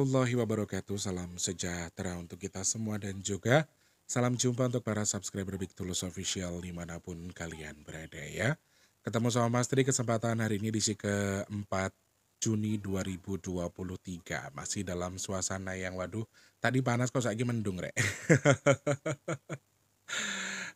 warahmatullahi wabarakatuh. Salam sejahtera untuk kita semua dan juga salam jumpa untuk para subscriber Big Tulus Official dimanapun kalian berada ya. Ketemu sama Mas Tri kesempatan hari ini di si ke-4 Juni 2023. Masih dalam suasana yang waduh, tadi panas kok lagi mendung rek.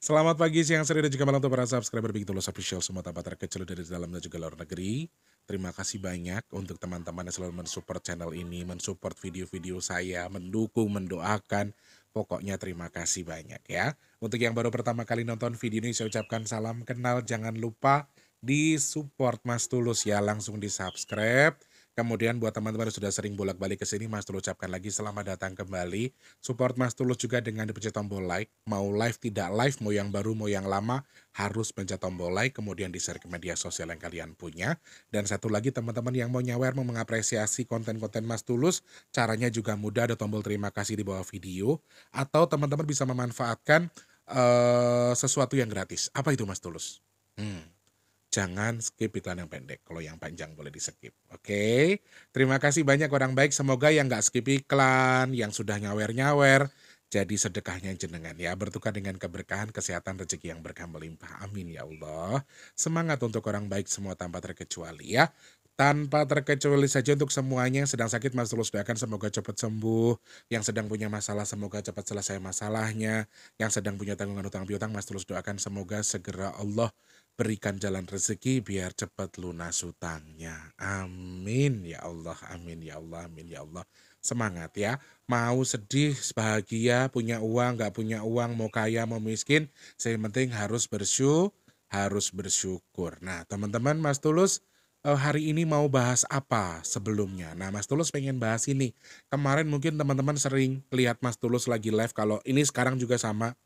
Selamat pagi, siang, sore, dan juga malam untuk para subscriber Big Tulus Official semua tanpa terkecil dari dalam dan juga luar negeri. Terima kasih banyak untuk teman-teman yang selalu mensupport channel ini, mensupport video-video saya, mendukung, mendoakan. Pokoknya terima kasih banyak ya. Untuk yang baru pertama kali nonton video ini saya ucapkan salam kenal. Jangan lupa di support Mas Tulus ya, langsung di subscribe Kemudian buat teman-teman yang sudah sering bolak-balik ke sini, Mas Tulus ucapkan lagi selamat datang kembali. Support Mas Tulus juga dengan dipencet tombol like. Mau live tidak live, mau yang baru, mau yang lama, harus pencet tombol like, kemudian di-share ke media sosial yang kalian punya. Dan satu lagi teman-teman yang mau nyawer, mau mengapresiasi konten-konten Mas Tulus, caranya juga mudah, ada tombol terima kasih di bawah video. Atau teman-teman bisa memanfaatkan uh, sesuatu yang gratis. Apa itu Mas Tulus? Hmm jangan skip iklan yang pendek. Kalau yang panjang boleh di skip. Oke, terima kasih banyak orang baik. Semoga yang nggak skip iklan, yang sudah nyawer-nyawer, jadi sedekahnya jenengan ya. Bertukar dengan keberkahan, kesehatan, rezeki yang berkah melimpah. Amin ya Allah. Semangat untuk orang baik semua tanpa terkecuali ya tanpa terkecuali saja untuk semuanya yang sedang sakit mas tulus doakan semoga cepat sembuh yang sedang punya masalah semoga cepat selesai masalahnya yang sedang punya tanggungan utang piutang mas tulus doakan semoga segera Allah Berikan jalan rezeki biar cepat lunas hutangnya. Amin ya Allah, amin ya Allah, amin ya Allah. Semangat ya. Mau sedih, bahagia, punya uang, gak punya uang, mau kaya, mau miskin. Saya penting harus bersyukur, harus bersyukur. Nah teman-teman Mas Tulus, eh, hari ini mau bahas apa sebelumnya. Nah, Mas Tulus pengen bahas ini. Kemarin mungkin teman-teman sering lihat Mas Tulus lagi live kalau ini sekarang juga sama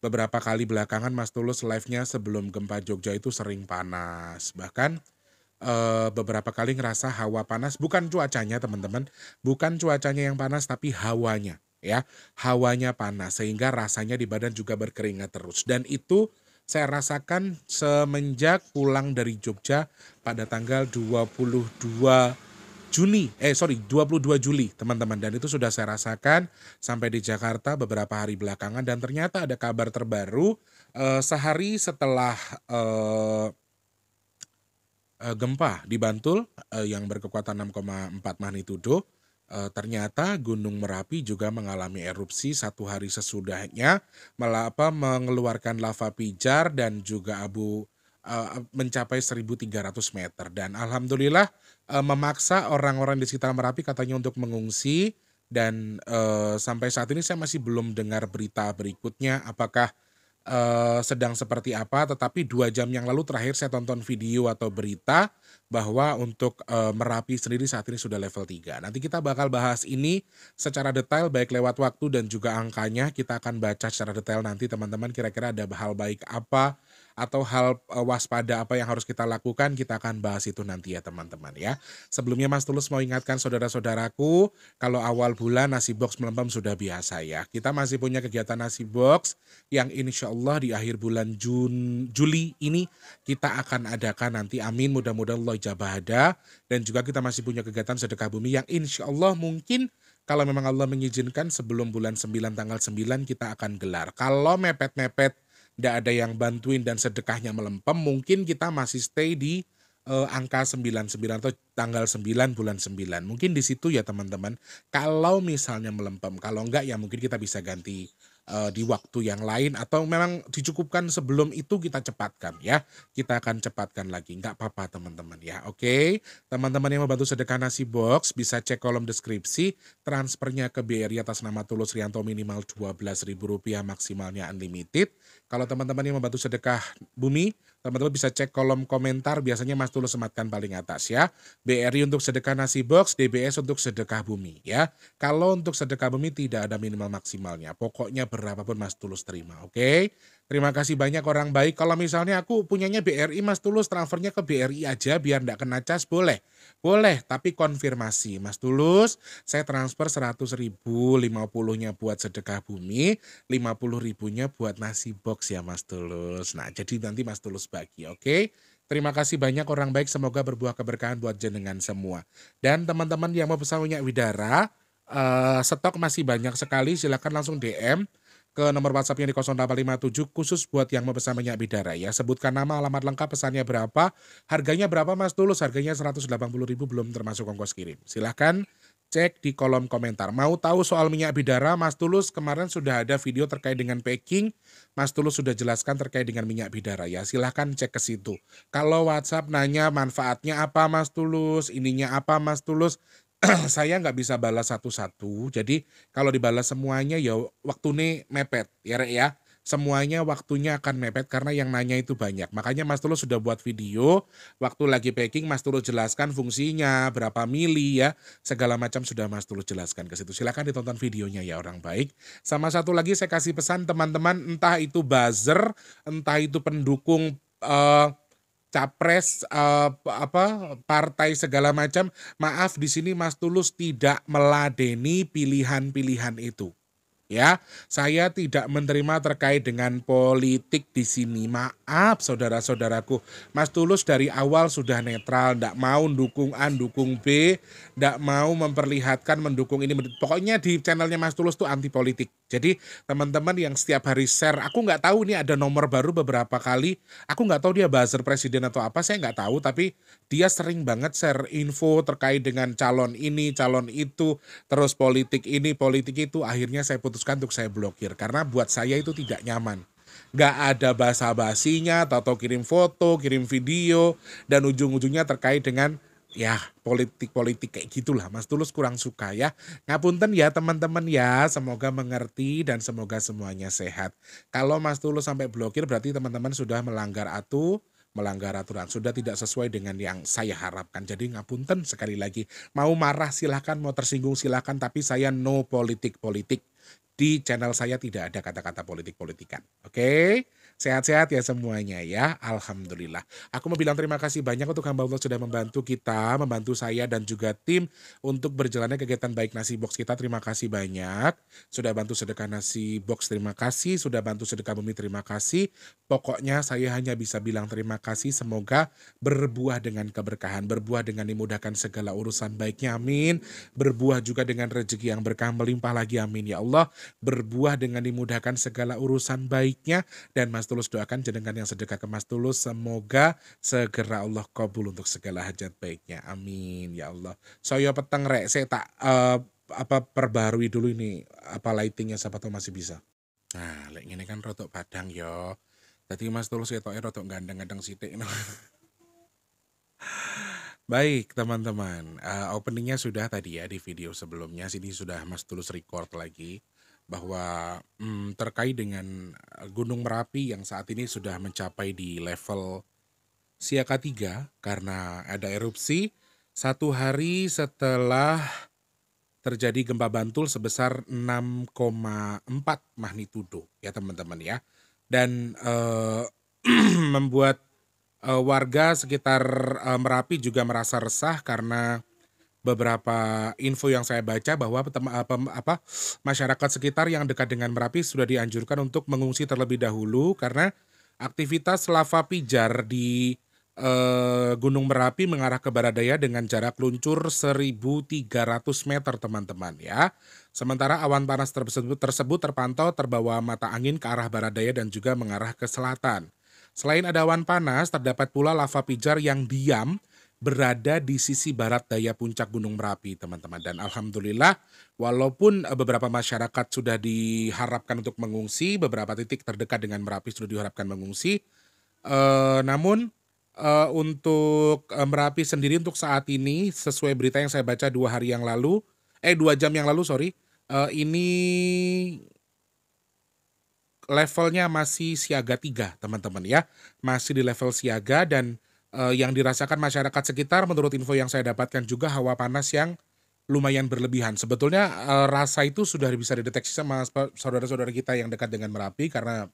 beberapa kali belakangan Mas Tulus live-nya sebelum gempa Jogja itu sering panas. Bahkan uh, beberapa kali ngerasa hawa panas bukan cuacanya teman-teman, bukan cuacanya yang panas tapi hawanya ya. Hawanya panas sehingga rasanya di badan juga berkeringat terus dan itu saya rasakan semenjak pulang dari Jogja pada tanggal 22 Juni, eh sorry 22 Juli teman-teman dan itu sudah saya rasakan sampai di Jakarta beberapa hari belakangan dan ternyata ada kabar terbaru uh, sehari setelah uh, uh, gempa di Bantul uh, yang berkekuatan 6,4 magnitudo Uh, ternyata Gunung Merapi juga mengalami erupsi satu hari sesudahnya malah apa mengeluarkan lava pijar dan juga abu mencapai 1300 meter dan alhamdulillah uh, memaksa orang-orang di sekitar Merapi katanya untuk mengungsi dan uh, sampai saat ini saya masih belum dengar berita berikutnya apakah uh, sedang seperti apa tetapi dua jam yang lalu terakhir saya tonton video atau berita bahwa untuk uh, Merapi sendiri saat ini sudah level 3. Nanti kita bakal bahas ini secara detail baik lewat waktu dan juga angkanya kita akan baca secara detail nanti teman-teman kira-kira ada hal baik apa atau hal uh, waspada apa yang harus kita lakukan kita akan bahas itu nanti ya teman-teman ya. Sebelumnya Mas Tulus mau ingatkan saudara-saudaraku kalau awal bulan nasi box melempem sudah biasa ya. Kita masih punya kegiatan nasi box yang insya Allah di akhir bulan Jun, Juli ini kita akan adakan nanti amin mudah-mudahan Allah jabahada dan juga kita masih punya kegiatan sedekah bumi yang insya Allah mungkin kalau memang Allah mengizinkan sebelum bulan 9 tanggal 9 kita akan gelar. Kalau mepet-mepet tidak ada yang bantuin dan sedekahnya melempem, mungkin kita masih stay di uh, angka 99 atau tanggal 9 bulan 9. Mungkin di situ ya teman-teman, kalau misalnya melempem, kalau enggak ya mungkin kita bisa ganti uh, di waktu yang lain atau memang dicukupkan sebelum itu kita cepatkan ya. Kita akan cepatkan lagi, nggak apa-apa teman-teman ya. Oke, okay? teman-teman yang mau bantu sedekah nasi box bisa cek kolom deskripsi transfernya ke BRI atas nama Tulus Rianto minimal dua belas ribu rupiah maksimalnya unlimited. Kalau teman-teman yang mau bantu sedekah bumi teman-teman bisa cek kolom komentar, biasanya Mas Tulus sematkan paling atas ya. BRI untuk sedekah nasi box, DBS untuk sedekah bumi ya. Kalau untuk sedekah bumi tidak ada minimal maksimalnya, pokoknya berapapun Mas Tulus terima, oke? Okay? Terima kasih banyak orang baik. Kalau misalnya aku punyanya BRI, Mas Tulus transfernya ke BRI aja biar nggak kena cas, boleh? Boleh, tapi konfirmasi. Mas Tulus, saya transfer 100 ribu, 50-nya buat sedekah bumi, 50 ribunya buat nasi box ya Mas Tulus. Nah, jadi nanti Mas Tulus bagi, oke? Okay? Terima kasih banyak orang baik, semoga berbuah keberkahan buat jenengan semua. Dan teman-teman yang mau pesan minyak widara, uh, stok masih banyak sekali, silahkan langsung DM ke nomor WhatsAppnya di 0857 khusus buat yang mau pesan minyak bidara ya. Sebutkan nama, alamat lengkap, pesannya berapa, harganya berapa Mas Tulus, harganya 180 ribu belum termasuk ongkos kirim. Silahkan cek di kolom komentar. Mau tahu soal minyak bidara, Mas Tulus kemarin sudah ada video terkait dengan packing. Mas Tulus sudah jelaskan terkait dengan minyak bidara ya. Silahkan cek ke situ. Kalau WhatsApp nanya manfaatnya apa Mas Tulus, ininya apa Mas Tulus, saya nggak bisa balas satu-satu. Jadi kalau dibalas semuanya ya waktu ini mepet ya Rek ya. Semuanya waktunya akan mepet karena yang nanya itu banyak. Makanya Mas Tulus sudah buat video, waktu lagi packing Mas Tulus jelaskan fungsinya, berapa mili ya, segala macam sudah Mas Tulus jelaskan ke situ. silakan ditonton videonya ya orang baik. Sama satu lagi saya kasih pesan teman-teman, entah itu buzzer, entah itu pendukung uh, capres uh, apa partai segala macam maaf di sini Mas Tulus tidak meladeni pilihan-pilihan itu ya. Saya tidak menerima terkait dengan politik di sini. Maaf saudara-saudaraku, Mas Tulus dari awal sudah netral, tidak mau dukung A, dukung B, tidak mau memperlihatkan mendukung ini. Pokoknya di channelnya Mas Tulus tuh anti politik. Jadi teman-teman yang setiap hari share, aku nggak tahu ini ada nomor baru beberapa kali. Aku nggak tahu dia buzzer presiden atau apa, saya nggak tahu. Tapi dia sering banget share info terkait dengan calon ini, calon itu, terus politik ini, politik itu. Akhirnya saya putus memutuskan untuk saya blokir karena buat saya itu tidak nyaman. Gak ada basa-basinya atau kirim foto, kirim video dan ujung-ujungnya terkait dengan ya politik-politik kayak gitulah Mas Tulus kurang suka ya. Ngapunten ya teman-teman ya, semoga mengerti dan semoga semuanya sehat. Kalau Mas Tulus sampai blokir berarti teman-teman sudah melanggar atu melanggar aturan sudah tidak sesuai dengan yang saya harapkan jadi ngapunten sekali lagi mau marah silahkan mau tersinggung silahkan tapi saya no politik politik di channel saya tidak ada kata-kata politik-politikan. Oke? Okay? Sehat-sehat ya semuanya ya. Alhamdulillah. Aku mau bilang terima kasih banyak untuk hamba Allah sudah membantu kita, membantu saya dan juga tim untuk berjalannya kegiatan baik nasi box kita. Terima kasih banyak. Sudah bantu sedekah nasi box, terima kasih. Sudah bantu sedekah bumi, terima kasih. Pokoknya saya hanya bisa bilang terima kasih. Semoga berbuah dengan keberkahan, berbuah dengan dimudahkan segala urusan baiknya. Amin. Berbuah juga dengan rezeki yang berkah melimpah lagi. Amin ya Allah. Berbuah dengan dimudahkan segala urusan baiknya dan mas Tulus doakan jenengan yang sedekah ke Mas Tulus semoga segera Allah kabul untuk segala hajat baiknya. Amin ya Allah. Saya peteng rek saya tak uh, apa perbarui dulu ini apa lightingnya siapa tahu masih bisa. Nah, lek ini kan rotok padang yo. Tadi Mas Tulus ketoke rotok gandeng-gandeng sithik. Baik teman-teman, uh, openingnya sudah tadi ya di video sebelumnya. Sini sudah Mas Tulus record lagi bahwa hmm, terkait dengan Gunung Merapi yang saat ini sudah mencapai di level siaga 3 karena ada erupsi satu hari setelah terjadi gempa Bantul sebesar 6,4 magnitudo ya teman-teman ya dan uh, membuat uh, warga sekitar uh, Merapi juga merasa resah karena beberapa info yang saya baca bahwa eh, apa masyarakat sekitar yang dekat dengan Merapi sudah dianjurkan untuk mengungsi terlebih dahulu karena aktivitas lava pijar di eh, Gunung Merapi mengarah ke barat daya dengan jarak luncur 1300 meter teman-teman ya. Sementara awan panas tersebut, tersebut terpantau terbawa mata angin ke arah barat daya dan juga mengarah ke selatan. Selain ada awan panas, terdapat pula lava pijar yang diam berada di sisi barat daya puncak Gunung Merapi, teman-teman. Dan alhamdulillah, walaupun eh, beberapa masyarakat sudah diharapkan untuk mengungsi, beberapa titik terdekat dengan Merapi sudah diharapkan mengungsi. Eh, namun eh, untuk eh, Merapi sendiri untuk saat ini, sesuai berita yang saya baca dua hari yang lalu, eh dua jam yang lalu sorry, eh, ini levelnya masih siaga 3 teman-teman ya. Masih di level siaga dan uh, yang dirasakan masyarakat sekitar menurut info yang saya dapatkan juga hawa panas yang lumayan berlebihan. Sebetulnya uh, rasa itu sudah bisa dideteksi sama saudara-saudara kita yang dekat dengan Merapi karena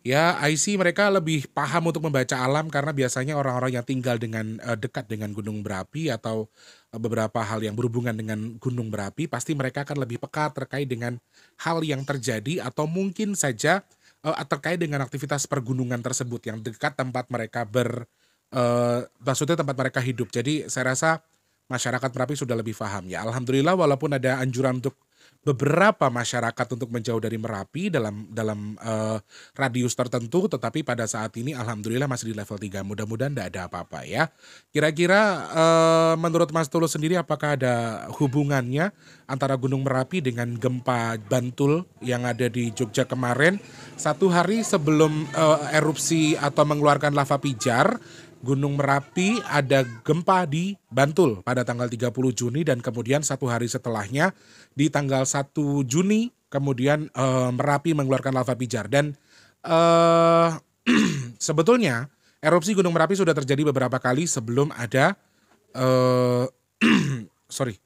ya IC mereka lebih paham untuk membaca alam karena biasanya orang-orang yang tinggal dengan uh, dekat dengan gunung berapi atau uh, beberapa hal yang berhubungan dengan gunung berapi pasti mereka akan lebih peka terkait dengan hal yang terjadi atau mungkin saja uh, terkait dengan aktivitas pergunungan tersebut yang dekat tempat mereka ber uh, maksudnya tempat mereka hidup. Jadi saya rasa masyarakat Merapi sudah lebih paham ya. Alhamdulillah walaupun ada anjuran untuk beberapa masyarakat untuk menjauh dari Merapi dalam dalam uh, radius tertentu tetapi pada saat ini alhamdulillah masih di level 3. Mudah-mudahan tidak ada apa-apa ya. Kira-kira uh, menurut Mas Tulus sendiri apakah ada hubungannya antara Gunung Merapi dengan gempa Bantul yang ada di Jogja kemarin satu hari sebelum uh, erupsi atau mengeluarkan lava pijar Gunung Merapi ada gempa di Bantul pada tanggal 30 Juni dan kemudian satu hari setelahnya di tanggal 1 Juni kemudian uh, Merapi mengeluarkan lava pijar dan uh, sebetulnya erupsi Gunung Merapi sudah terjadi beberapa kali sebelum ada uh, sorry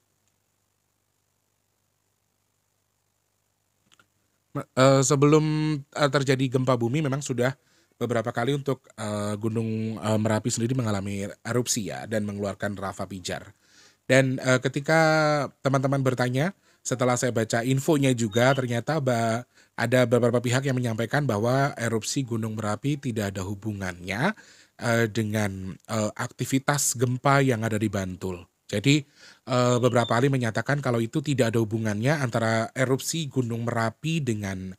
uh, sebelum terjadi gempa bumi memang sudah beberapa kali untuk uh, Gunung uh, Merapi sendiri mengalami erupsi ya dan mengeluarkan rafa pijar. Dan uh, ketika teman-teman bertanya, setelah saya baca infonya juga ternyata ada beberapa pihak yang menyampaikan bahwa erupsi Gunung Merapi tidak ada hubungannya uh, dengan uh, aktivitas gempa yang ada di Bantul. Jadi beberapa ahli menyatakan kalau itu tidak ada hubungannya antara erupsi Gunung Merapi dengan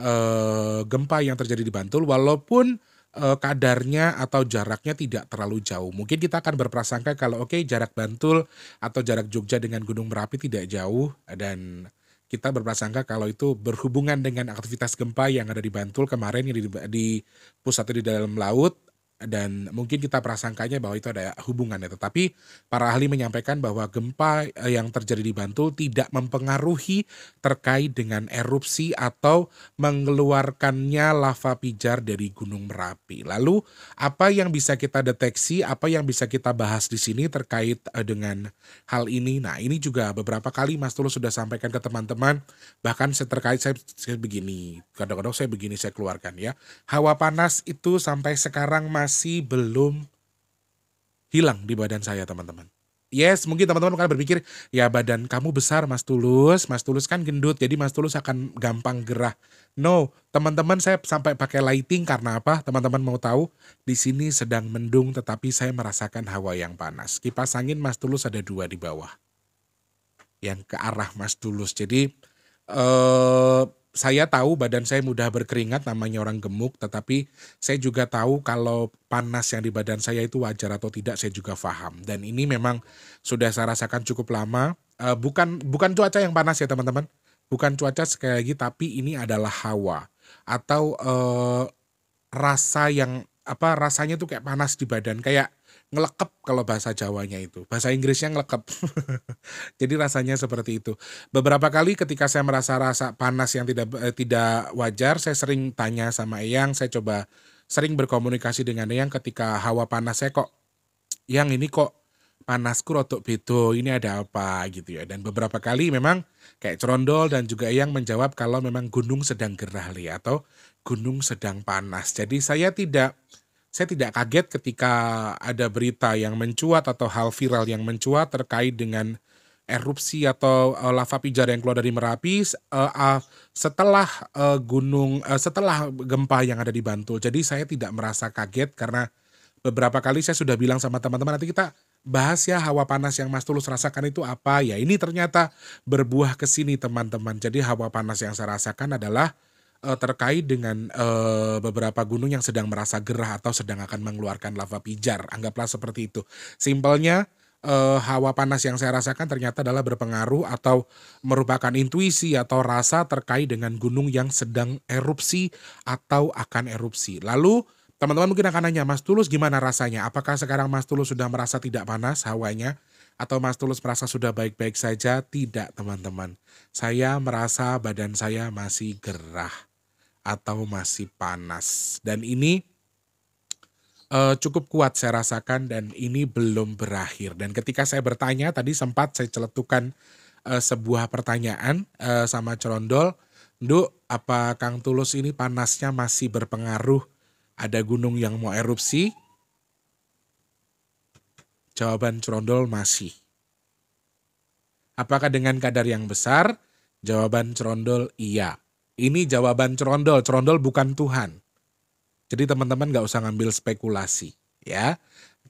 uh, gempa yang terjadi di Bantul walaupun uh, kadarnya atau jaraknya tidak terlalu jauh. Mungkin kita akan berprasangka kalau oke okay, jarak Bantul atau jarak Jogja dengan Gunung Merapi tidak jauh dan kita berprasangka kalau itu berhubungan dengan aktivitas gempa yang ada di Bantul kemarin yang di, di pusatnya di dalam laut dan mungkin kita prasangkanya bahwa itu ada hubungannya. Tetapi para ahli menyampaikan bahwa gempa eh, yang terjadi di Bantul tidak mempengaruhi terkait dengan erupsi atau mengeluarkannya lava pijar dari Gunung Merapi. Lalu apa yang bisa kita deteksi, apa yang bisa kita bahas di sini terkait eh, dengan hal ini? Nah ini juga beberapa kali Mas Tulus sudah sampaikan ke teman-teman, bahkan saya terkait saya, saya begini, kadang-kadang saya begini saya keluarkan ya. Hawa panas itu sampai sekarang mas masih belum hilang di badan saya teman-teman. Yes, mungkin teman-teman akan berpikir, ya badan kamu besar Mas Tulus, Mas Tulus kan gendut, jadi Mas Tulus akan gampang gerah. No, teman-teman saya sampai pakai lighting karena apa? Teman-teman mau tahu? Di sini sedang mendung tetapi saya merasakan hawa yang panas. Kipas angin Mas Tulus ada dua di bawah. Yang ke arah Mas Tulus. Jadi eh saya tahu badan saya mudah berkeringat namanya orang gemuk, tetapi saya juga tahu kalau panas yang di badan saya itu wajar atau tidak, saya juga paham. Dan ini memang sudah saya rasakan cukup lama. e, bukan bukan cuaca yang panas ya teman-teman, bukan cuaca sekali lagi, tapi ini adalah hawa atau e, rasa yang apa rasanya tuh kayak panas di badan, kayak ngelekep kalau bahasa Jawanya itu. Bahasa Inggrisnya ngelekep. Jadi rasanya seperti itu. Beberapa kali ketika saya merasa rasa panas yang tidak eh, tidak wajar, saya sering tanya sama Eyang, saya coba sering berkomunikasi dengan Eyang ketika hawa panas saya kok yang ini kok panasku rotok beto ini ada apa gitu ya. Dan beberapa kali memang kayak Cerondol dan juga yang menjawab kalau memang gunung sedang gerah li atau gunung sedang panas. Jadi saya tidak saya tidak kaget ketika ada berita yang mencuat atau hal viral yang mencuat terkait dengan erupsi atau uh, lava pijar yang keluar dari Merapi uh, uh, setelah uh, gunung uh, setelah gempa yang ada di Bantul. Jadi saya tidak merasa kaget karena beberapa kali saya sudah bilang sama teman-teman nanti kita bahas ya hawa panas yang Mas Tulus rasakan itu apa. Ya ini ternyata berbuah ke sini teman-teman. Jadi hawa panas yang saya rasakan adalah uh, terkait dengan uh, beberapa gunung yang sedang merasa gerah atau sedang akan mengeluarkan lava pijar. Anggaplah seperti itu. Simpelnya uh, hawa panas yang saya rasakan ternyata adalah berpengaruh atau merupakan intuisi atau rasa terkait dengan gunung yang sedang erupsi atau akan erupsi. Lalu teman-teman mungkin akan nanya, Mas Tulus gimana rasanya? Apakah sekarang Mas Tulus sudah merasa tidak panas hawanya? Atau Mas Tulus merasa sudah baik-baik saja? Tidak teman-teman. Saya merasa badan saya masih gerah atau masih panas. Dan ini uh, cukup kuat saya rasakan dan ini belum berakhir. Dan ketika saya bertanya tadi sempat saya celetukan uh, sebuah pertanyaan uh, sama Cerondol, "Nduk, apa Kang Tulus ini panasnya masih berpengaruh? Ada gunung yang mau erupsi?" Jawaban Cerondol masih. Apakah dengan kadar yang besar? Jawaban Cerondol iya. Ini jawaban cerondol, cerondol bukan Tuhan. Jadi teman-teman nggak usah ngambil spekulasi, ya.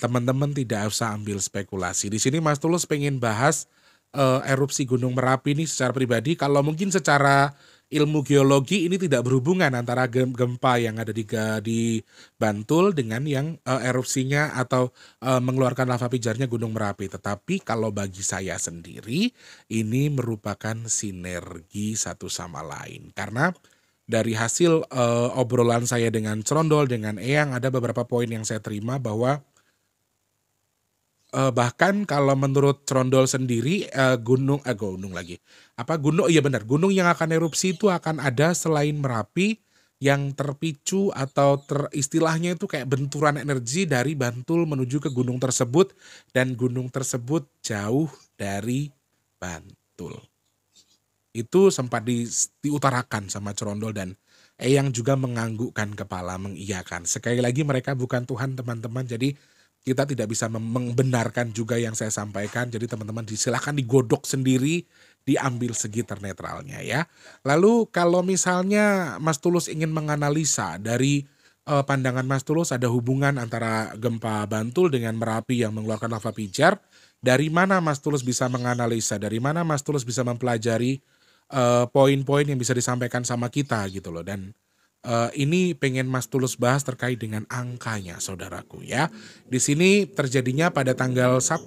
Teman-teman tidak usah ambil spekulasi. Di sini Mas Tulus pengen bahas uh, erupsi Gunung Merapi ini secara pribadi, kalau mungkin secara ilmu geologi ini tidak berhubungan antara gempa yang ada di di Bantul dengan yang uh, erupsinya atau uh, mengeluarkan lava pijarnya Gunung Merapi. Tetapi kalau bagi saya sendiri ini merupakan sinergi satu sama lain karena dari hasil uh, obrolan saya dengan Cerondol dengan Eyang ada beberapa poin yang saya terima bahwa Uh, bahkan kalau menurut Trondol sendiri uh, gunung agak uh, eh, gunung lagi apa gunung iya benar gunung yang akan erupsi itu akan ada selain merapi yang terpicu atau istilahnya itu kayak benturan energi dari Bantul menuju ke gunung tersebut dan gunung tersebut jauh dari Bantul itu sempat di, diutarakan sama Cerondol dan Eyang juga menganggukkan kepala mengiyakan sekali lagi mereka bukan Tuhan teman-teman jadi kita tidak bisa membenarkan juga yang saya sampaikan. Jadi teman-teman disilahkan digodok sendiri, diambil segi ternetralnya ya. Lalu kalau misalnya Mas Tulus ingin menganalisa dari eh, pandangan Mas Tulus ada hubungan antara gempa Bantul dengan Merapi yang mengeluarkan lava pijar, dari mana Mas Tulus bisa menganalisa, dari mana Mas Tulus bisa mempelajari eh, poin-poin uh, yang bisa disampaikan sama kita gitu loh. Dan Uh, ini pengen Mas Tulus bahas terkait dengan angkanya, saudaraku ya. Di sini terjadinya pada tanggal 1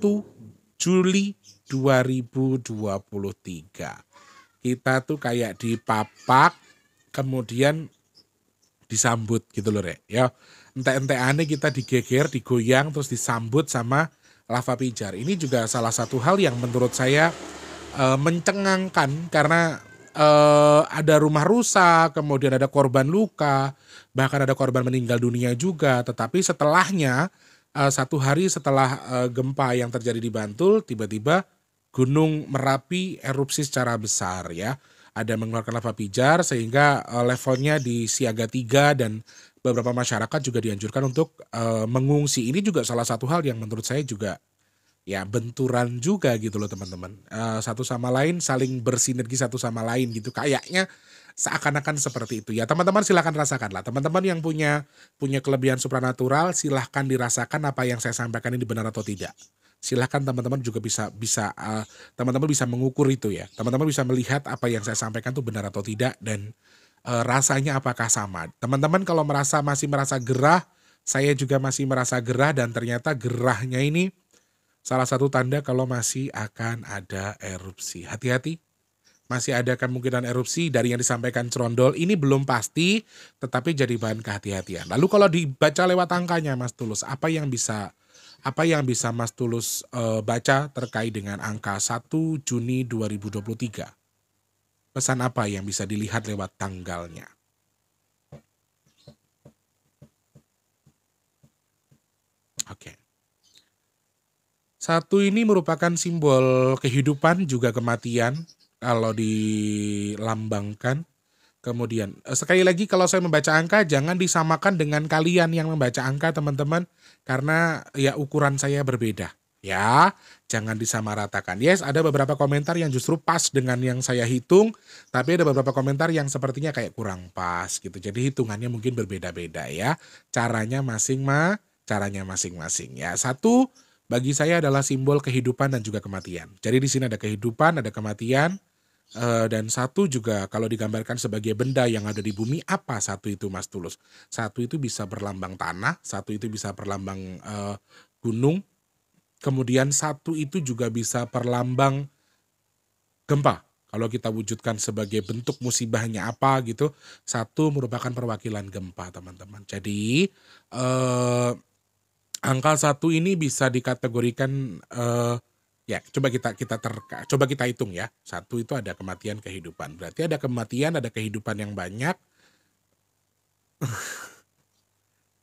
Juli 2023. Kita tuh kayak di dipapak, kemudian disambut gitu loh rek ya ente-ente aneh kita digeger digoyang terus disambut sama lava pijar ini juga salah satu hal yang menurut saya uh, mencengangkan karena uh, ada rumah rusak, kemudian ada korban luka, bahkan ada korban meninggal dunia juga. Tetapi setelahnya uh, satu hari setelah uh, gempa yang terjadi di Bantul, tiba-tiba Gunung Merapi erupsi secara besar ya. Ada mengeluarkan lava pijar sehingga uh, levelnya di siaga tiga dan beberapa masyarakat juga dianjurkan untuk uh, mengungsi. Ini juga salah satu hal yang menurut saya juga ya benturan juga gitu loh teman-teman uh, satu sama lain saling bersinergi satu sama lain gitu kayaknya seakan-akan seperti itu ya teman-teman silahkan rasakan lah teman-teman yang punya punya kelebihan supranatural silahkan dirasakan apa yang saya sampaikan ini benar atau tidak silahkan teman-teman juga bisa bisa teman eh, teman-teman bisa mengukur itu ya teman-teman bisa melihat apa yang saya sampaikan itu benar atau tidak dan uh, rasanya apakah sama teman-teman kalau merasa masih merasa gerah saya juga masih merasa gerah dan ternyata gerahnya ini salah satu tanda kalau masih akan ada erupsi. Hati-hati, masih ada kemungkinan erupsi dari yang disampaikan Cerondol. Ini belum pasti, tetapi jadi bahan kehati-hatian. Lalu kalau dibaca lewat angkanya, Mas Tulus, apa yang bisa apa yang bisa Mas Tulus uh, baca terkait dengan angka 1 Juni 2023? Pesan apa yang bisa dilihat lewat tanggalnya? Oke. Okay. Satu ini merupakan simbol kehidupan juga kematian kalau dilambangkan. Kemudian eh, sekali lagi kalau saya membaca angka jangan disamakan dengan kalian yang membaca angka teman-teman karena ya ukuran saya berbeda ya jangan disamaratakan yes ada beberapa komentar yang justru pas dengan yang saya hitung tapi ada beberapa komentar yang sepertinya kayak kurang pas gitu jadi hitungannya mungkin berbeda-beda ya caranya masing-masing caranya masing-masing ya satu bagi saya adalah simbol kehidupan dan juga kematian. Jadi di sini ada kehidupan, ada kematian, eh, dan satu juga kalau digambarkan sebagai benda yang ada di bumi, apa satu itu Mas Tulus? Satu itu bisa berlambang tanah, satu itu bisa berlambang eh, gunung, kemudian satu itu juga bisa berlambang gempa. Kalau kita wujudkan sebagai bentuk musibahnya apa gitu, satu merupakan perwakilan gempa teman-teman. Jadi eh, angka satu ini bisa dikategorikan uh, ya coba kita kita terka coba kita hitung ya satu itu ada kematian kehidupan berarti ada kematian ada kehidupan yang banyak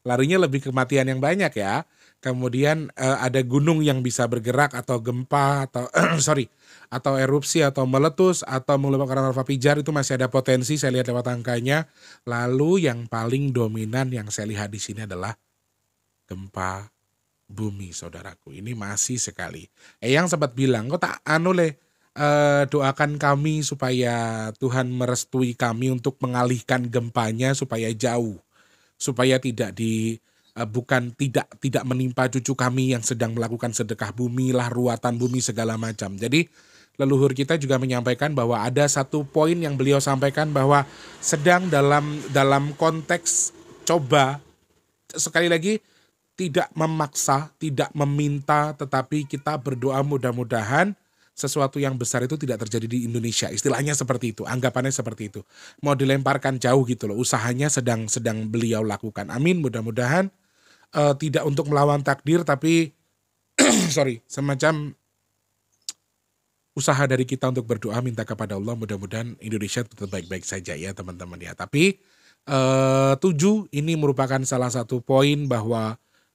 larinya lebih kematian yang banyak ya kemudian uh, ada gunung yang bisa bergerak atau gempa atau sorry atau erupsi atau meletus atau karena lava pijar itu masih ada potensi saya lihat lewat angkanya lalu yang paling dominan yang saya lihat di sini adalah gempa bumi saudaraku. Ini masih sekali. Eh, yang sempat bilang, kok tak anu le e, doakan kami supaya Tuhan merestui kami untuk mengalihkan gempanya supaya jauh, supaya tidak di e, bukan tidak tidak menimpa cucu kami yang sedang melakukan sedekah bumi lah ruatan bumi segala macam. Jadi leluhur kita juga menyampaikan bahwa ada satu poin yang beliau sampaikan bahwa sedang dalam dalam konteks coba sekali lagi tidak memaksa, tidak meminta, tetapi kita berdoa mudah-mudahan sesuatu yang besar itu tidak terjadi di Indonesia. Istilahnya seperti itu, anggapannya seperti itu. Mau dilemparkan jauh gitu loh, usahanya sedang sedang beliau lakukan. Amin, mudah-mudahan uh, tidak untuk melawan takdir tapi sorry, semacam usaha dari kita untuk berdoa minta kepada Allah mudah-mudahan Indonesia tetap baik-baik saja ya teman-teman ya. Tapi uh, tujuh ini merupakan salah satu poin bahwa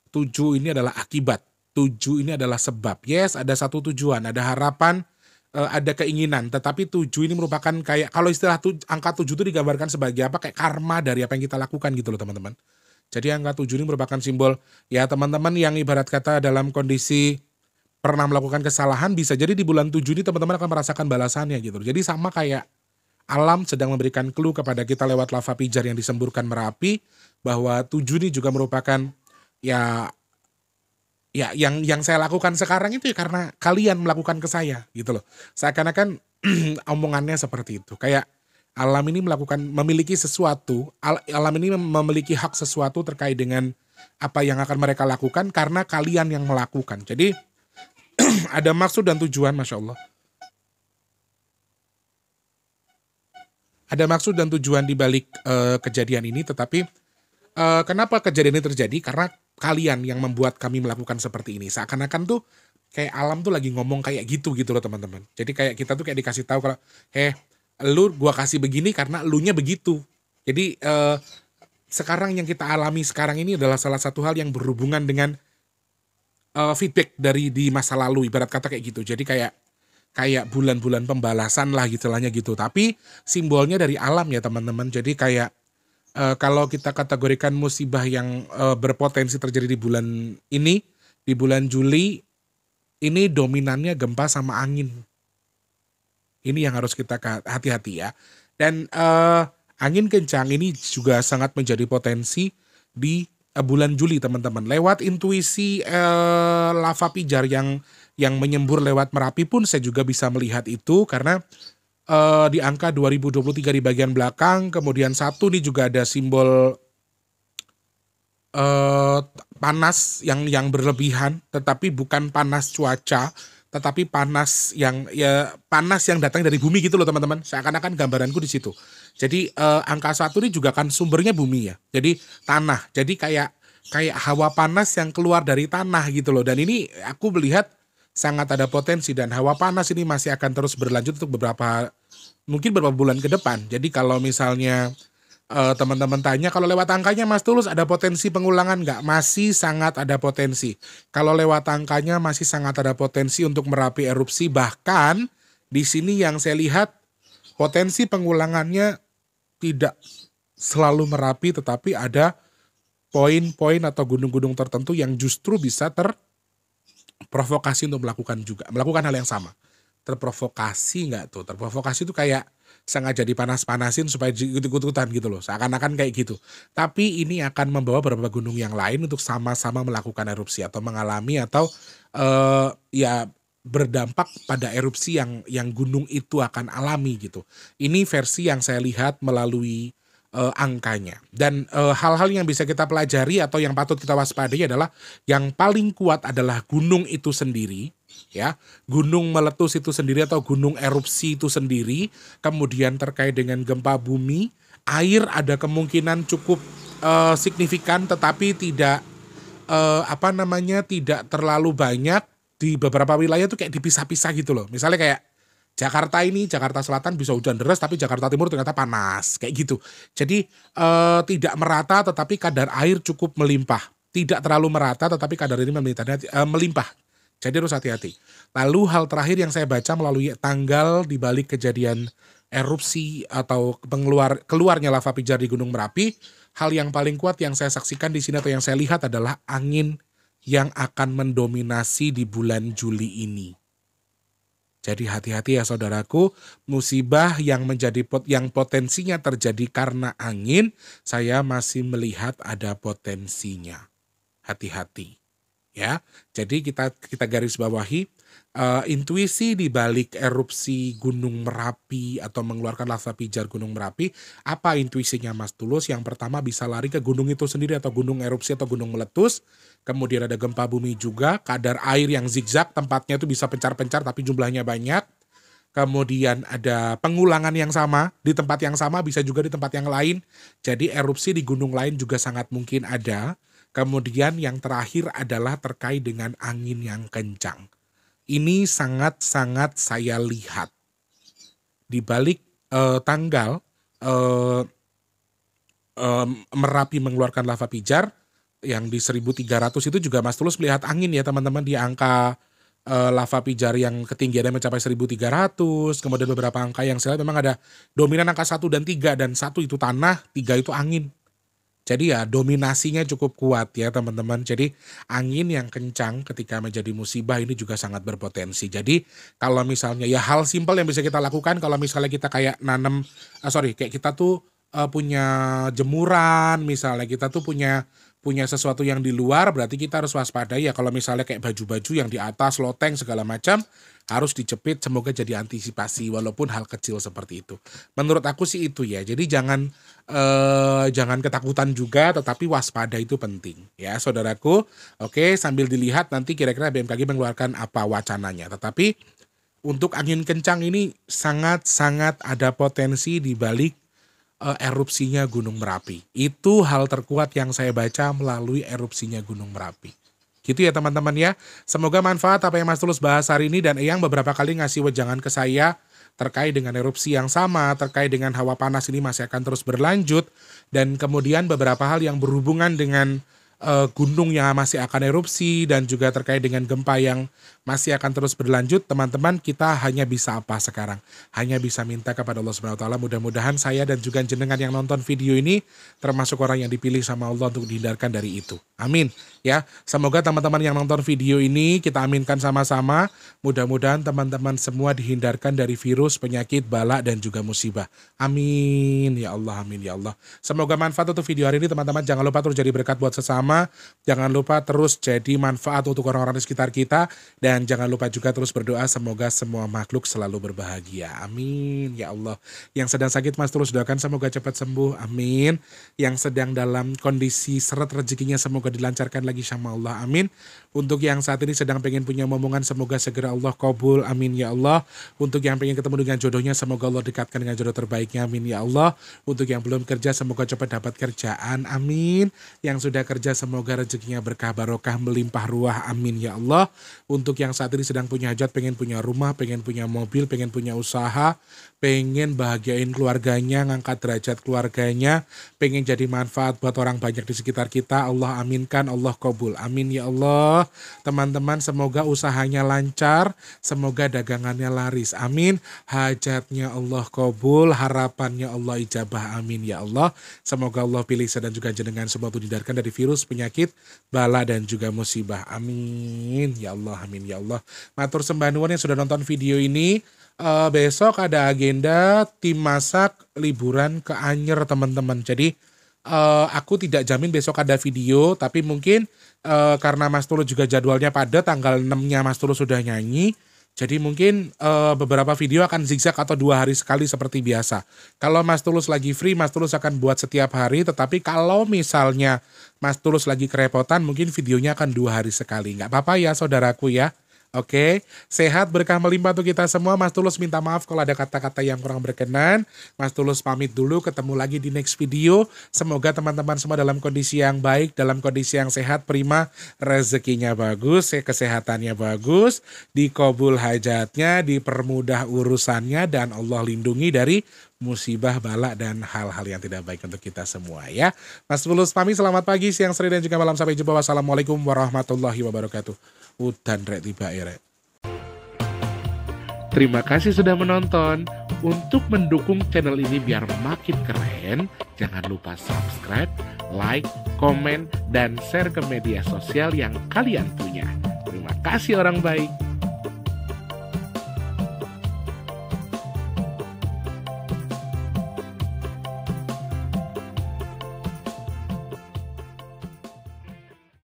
Tujuh ini adalah akibat. Tujuh ini adalah sebab. Yes, ada satu tujuan, ada harapan, eh, ada keinginan. Tetapi tujuh ini merupakan kayak, kalau istilah tuj, angka tujuh itu digambarkan sebagai apa? Kayak karma dari apa yang kita lakukan gitu loh teman-teman. Jadi angka tujuh ini merupakan simbol, ya teman-teman yang ibarat kata dalam kondisi pernah melakukan kesalahan, bisa jadi di bulan tujuh ini teman-teman akan merasakan balasannya gitu. Jadi sama kayak alam sedang memberikan clue kepada kita lewat lava pijar yang disemburkan Merapi bahwa tujuh ini juga merupakan ya ya yang yang saya lakukan sekarang itu ya karena kalian melakukan ke saya gitu loh. Seakan-akan omongannya seperti itu. Kayak alam ini melakukan memiliki sesuatu, alam ini memiliki hak sesuatu terkait dengan apa yang akan mereka lakukan karena kalian yang melakukan. Jadi ada maksud dan tujuan, masya Allah. Ada maksud dan tujuan di balik uh, kejadian ini, tetapi Eh, kenapa kejadian ini terjadi? Karena kalian yang membuat kami melakukan seperti ini. Seakan-akan tuh kayak alam tuh lagi ngomong kayak gitu gitu loh teman-teman. Jadi kayak kita tuh kayak dikasih tahu kalau heh, lu gua kasih begini karena lu nya begitu. Jadi uh, sekarang yang kita alami sekarang ini adalah salah satu hal yang berhubungan dengan uh, feedback dari di masa lalu ibarat kata kayak gitu. Jadi kayak kayak bulan-bulan pembalasan lah gitulahnya gitu. Tapi simbolnya dari alam ya teman-teman. Jadi kayak uh, kalau kita kategorikan musibah yang uh, berpotensi terjadi di bulan ini, di bulan Juli ini dominannya gempa sama angin. Ini yang harus kita hati-hati ya. Dan uh, angin kencang ini juga sangat menjadi potensi di uh, bulan Juli teman-teman. Lewat intuisi uh, lava pijar yang yang menyembur lewat Merapi pun saya juga bisa melihat itu karena uh, di angka 2023 di bagian belakang. Kemudian satu nih juga ada simbol uh, panas yang yang berlebihan, tetapi bukan panas cuaca, tetapi panas yang ya panas yang datang dari bumi gitu loh teman-teman. Seakan-akan gambaranku di situ. Jadi uh, angka satu ini juga kan sumbernya bumi ya. Jadi tanah. Jadi kayak kayak hawa panas yang keluar dari tanah gitu loh. Dan ini aku melihat sangat ada potensi dan hawa panas ini masih akan terus berlanjut untuk beberapa mungkin beberapa bulan ke depan. Jadi kalau misalnya uh, teman-teman tanya kalau lewat angkanya Mas Tulus ada potensi pengulangan nggak? Masih sangat ada potensi. Kalau lewat angkanya masih sangat ada potensi untuk merapi erupsi bahkan di sini yang saya lihat potensi pengulangannya tidak selalu merapi tetapi ada poin-poin atau gunung-gunung tertentu yang justru bisa ter provokasi untuk melakukan juga melakukan hal yang sama terprovokasi nggak tuh terprovokasi itu kayak sengaja dipanas-panasin supaya ikut-ikutan gitu loh seakan-akan kayak gitu tapi ini akan membawa beberapa gunung yang lain untuk sama-sama melakukan erupsi atau mengalami atau uh, ya berdampak pada erupsi yang yang gunung itu akan alami gitu ini versi yang saya lihat melalui uh, angkanya. Dan eh, hal-hal uh, yang bisa kita pelajari atau yang patut kita waspadai adalah yang paling kuat adalah gunung itu sendiri, ya. Gunung meletus itu sendiri atau gunung erupsi itu sendiri, kemudian terkait dengan gempa bumi, air ada kemungkinan cukup uh, signifikan tetapi tidak uh, apa namanya tidak terlalu banyak di beberapa wilayah itu kayak dipisah-pisah gitu loh. Misalnya kayak Jakarta ini Jakarta Selatan bisa hujan deras tapi Jakarta Timur ternyata panas kayak gitu. Jadi eh, tidak merata tetapi kadar air cukup melimpah. Tidak terlalu merata tetapi kadar ini eh, melimpah. Jadi harus hati-hati. Lalu hal terakhir yang saya baca melalui tanggal di balik kejadian erupsi atau pengeluar keluarnya lava pijar di Gunung Merapi, hal yang paling kuat yang saya saksikan di sini atau yang saya lihat adalah angin yang akan mendominasi di bulan Juli ini jadi hati-hati ya saudaraku, musibah yang menjadi pot yang potensinya terjadi karena angin, saya masih melihat ada potensinya. Hati-hati. Ya. Jadi kita kita garis bawahi uh, intuisi di balik erupsi Gunung Merapi atau mengeluarkan lava pijar Gunung Merapi, apa intuisinya Mas Tulus? Yang pertama bisa lari ke gunung itu sendiri atau gunung erupsi atau gunung meletus. Kemudian ada gempa bumi juga, kadar air yang zigzag, tempatnya itu bisa pencar-pencar tapi jumlahnya banyak. Kemudian ada pengulangan yang sama di tempat yang sama bisa juga di tempat yang lain. Jadi erupsi di gunung lain juga sangat mungkin ada. Kemudian yang terakhir adalah terkait dengan angin yang kencang ini sangat-sangat saya lihat. Di balik eh, tanggal eh, eh, Merapi mengeluarkan lava pijar yang di 1300 itu juga Mas Tulus melihat angin ya teman-teman di angka uh, lava pijar yang ketinggiannya mencapai 1300, kemudian beberapa angka yang saya lihat memang ada dominan angka 1 dan 3 dan satu itu tanah, tiga itu angin. Jadi ya dominasinya cukup kuat ya teman-teman. Jadi angin yang kencang ketika menjadi musibah ini juga sangat berpotensi. Jadi kalau misalnya ya hal simpel yang bisa kita lakukan kalau misalnya kita kayak nanem, uh, sorry kayak kita tuh uh, punya jemuran misalnya kita tuh punya punya sesuatu yang di luar berarti kita harus waspada ya kalau misalnya kayak baju-baju yang di atas loteng segala macam harus dijepit semoga jadi antisipasi walaupun hal kecil seperti itu menurut aku sih itu ya jadi jangan eh, jangan ketakutan juga tetapi waspada itu penting ya saudaraku oke sambil dilihat nanti kira-kira BMKG mengeluarkan apa wacananya tetapi untuk angin kencang ini sangat-sangat ada potensi di balik uh, erupsinya Gunung Merapi. Itu hal terkuat yang saya baca melalui erupsinya Gunung Merapi. Gitu ya teman-teman ya. Semoga manfaat apa yang Mas Tulus bahas hari ini dan Eyang beberapa kali ngasih wejangan ke saya terkait dengan erupsi yang sama, terkait dengan hawa panas ini masih akan terus berlanjut dan kemudian beberapa hal yang berhubungan dengan eh, gunung yang masih akan erupsi dan juga terkait dengan gempa yang masih akan terus berlanjut. Teman-teman, kita hanya bisa apa sekarang? Hanya bisa minta kepada Allah Subhanahu wa taala mudah-mudahan saya dan juga jenengan yang nonton video ini termasuk orang yang dipilih sama Allah untuk dihindarkan dari itu. Amin. Ya, semoga teman-teman yang nonton video ini kita aminkan sama-sama. Mudah-mudahan teman-teman semua dihindarkan dari virus, penyakit, balak dan juga musibah. Amin ya Allah, amin ya Allah. Semoga manfaat untuk video hari ini teman-teman. Jangan lupa terus jadi berkat buat sesama. Jangan lupa terus jadi manfaat untuk orang-orang di sekitar kita dan dan jangan lupa juga terus berdoa semoga semua makhluk selalu berbahagia. Amin. Ya Allah. Yang sedang sakit Mas terus doakan semoga cepat sembuh. Amin. Yang sedang dalam kondisi seret rezekinya semoga dilancarkan lagi sama Allah. Amin. Untuk yang saat ini sedang pengen punya momongan semoga segera Allah kabul. Amin ya Allah. Untuk yang pengen ketemu dengan jodohnya semoga Allah dekatkan dengan jodoh terbaiknya. Amin ya Allah. Untuk yang belum kerja semoga cepat dapat kerjaan. Amin. Yang sudah kerja semoga rezekinya berkah barokah melimpah ruah. Amin ya Allah. Untuk yang saat ini sedang punya hajat, pengen punya rumah, pengen punya mobil, pengen punya usaha, pengen bahagiain keluarganya, ngangkat derajat keluarganya, pengen jadi manfaat buat orang banyak di sekitar kita. Allah aminkan, Allah kabul. Amin ya Allah. Teman-teman semoga usahanya lancar, semoga dagangannya laris. Amin. Hajatnya Allah kabul, harapannya Allah ijabah. Amin ya Allah. Semoga Allah pilih saya dan juga jenengan sebab didarkan dari virus, penyakit, bala dan juga musibah. Amin. Ya Allah, amin ya ya Allah. Matur sembah yang sudah nonton video ini. Uh, besok ada agenda tim masak liburan ke Anyer teman-teman. Jadi uh, aku tidak jamin besok ada video, tapi mungkin uh, karena Mas Tulus juga jadwalnya pada tanggal 6-nya Mas Tulus sudah nyanyi, jadi mungkin uh, beberapa video akan zigzag atau dua hari sekali seperti biasa. Kalau Mas Tulus lagi free, Mas Tulus akan buat setiap hari. Tetapi kalau misalnya Mas Tulus lagi kerepotan, mungkin videonya akan dua hari sekali. Nggak apa-apa ya saudaraku ya. Oke, okay? sehat berkah melimpah untuk kita semua. Mas Tulus minta maaf kalau ada kata-kata yang kurang berkenan. Mas Tulus pamit dulu, ketemu lagi di next video. Semoga teman-teman semua dalam kondisi yang baik, dalam kondisi yang sehat, prima, rezekinya bagus, kesehatannya bagus, dikobul hajatnya, dipermudah urusannya, dan Allah lindungi dari musibah, balak, dan hal-hal yang tidak baik untuk kita semua ya. Mas Tulus Pami, selamat pagi, siang, sore, dan juga malam. Sampai jumpa. Wassalamualaikum warahmatullahi wabarakatuh. Udan rek tiba ya Terima kasih sudah menonton. Untuk mendukung channel ini biar makin keren, jangan lupa subscribe, like, komen, dan share ke media sosial yang kalian punya. Terima kasih orang baik.